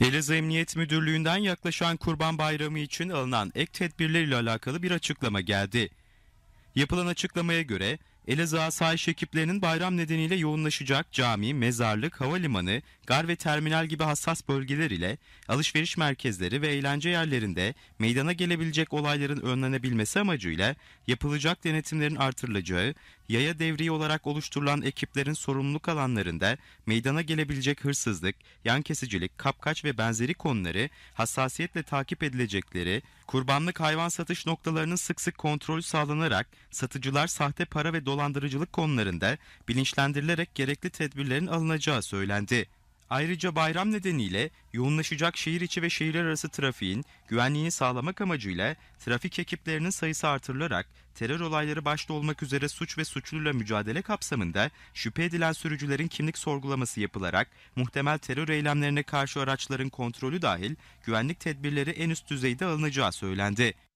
Elazığ Emniyet Müdürlüğü'nden yaklaşan Kurban Bayramı için alınan ek tedbirler alakalı bir açıklama geldi. Yapılan açıklamaya göre Elazığ asayiş ekiplerinin bayram nedeniyle yoğunlaşacak cami, mezarlık, havalimanı, gar ve terminal gibi hassas bölgeler ile alışveriş merkezleri ve eğlence yerlerinde meydana gelebilecek olayların önlenebilmesi amacıyla yapılacak denetimlerin artırılacağı, yaya devriye olarak oluşturulan ekiplerin sorumluluk alanlarında meydana gelebilecek hırsızlık, yan kesicilik, kapkaç ve benzeri konuları hassasiyetle takip edilecekleri, kurbanlık hayvan satış noktalarının sık sık kontrolü sağlanarak satıcılar sahte para ve dolar dolandırıcılık konularında bilinçlendirilerek gerekli tedbirlerin alınacağı söylendi. Ayrıca bayram nedeniyle yoğunlaşacak şehir içi ve şehirler arası trafiğin güvenliğini sağlamak amacıyla trafik ekiplerinin sayısı artırılarak terör olayları başta olmak üzere suç ve suçluyla mücadele kapsamında şüphe edilen sürücülerin kimlik sorgulaması yapılarak muhtemel terör eylemlerine karşı araçların kontrolü dahil güvenlik tedbirleri en üst düzeyde alınacağı söylendi.